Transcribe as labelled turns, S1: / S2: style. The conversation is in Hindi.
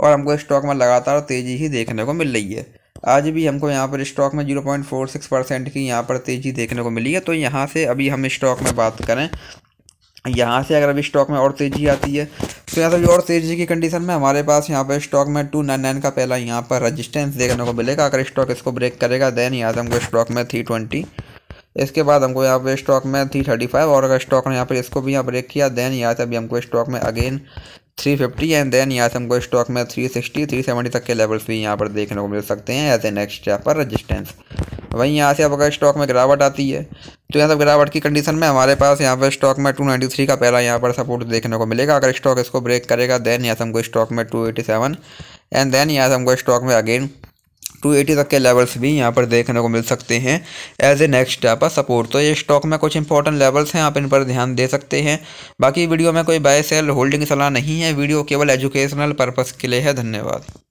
S1: और हमको स्टॉक में लगातार तेज़ी ही देखने को मिल रही है आज भी हमको यहाँ पर स्टॉक में 0.46 परसेंट की यहाँ पर तेज़ी देखने को मिली है तो यहाँ से अभी हम स्टॉक में बात करें यहाँ से अगर अभी स्टॉक में और तेज़ी आती है तो यहाँ से और तेज़ी की कंडीशन में हमारे पास यहाँ पर स्टॉक में टू नाइन नाइन का पहला यहाँ पर रजिस्टेंस देखने को मिलेगा अगर स्टॉक इसको ब्रेक करेगा देन यहाँ से हमको स्टॉक में थ्री ट्वेंटी इसके बाद हमको यहाँ पे स्टॉक में थ्री थर्टी फाइव और अगर स्टॉक ने यहाँ पर इसको भी यहाँ ब्रेक किया देन यहाँ से अभी हमको स्टॉक में again three fifty and then यहाँ से हमको स्टॉक में थ्री सिक्सटी थ्री सेवेंटी तक के लेवल्स भी यहाँ पर देखने को मिल सकते हैं एज ए नेक्स्ट यहाँ पर रजिस्टेंस वहीं यहाँ से अब अगर स्टॉक में गिरावट आती है तो यहाँ सब गिरावट की कंडीशन में हमारे पास यहाँ पर स्टॉक में टू नाइन्टी थ्री का पहला यहाँ पर सपोर्ट देखने को मिलेगा अगर स्टॉक इसको ब्रेक करेगा देन यहाँ से हमको स्टॉक में two eighty seven and then यहाँ से हमको स्टॉक में अगेन 280 तक के लेवल्स भी यहाँ पर देखने को मिल सकते हैं एज ए नेक्स्ट आप सपोर्ट तो ये स्टॉक में कुछ इंपॉर्टेंट लेवल्स हैं आप इन पर ध्यान दे सकते हैं बाकी वीडियो में कोई बाय सेल होल्डिंग सलाह नहीं है वीडियो केवल एजुकेशनल पर्पज़ के लिए है धन्यवाद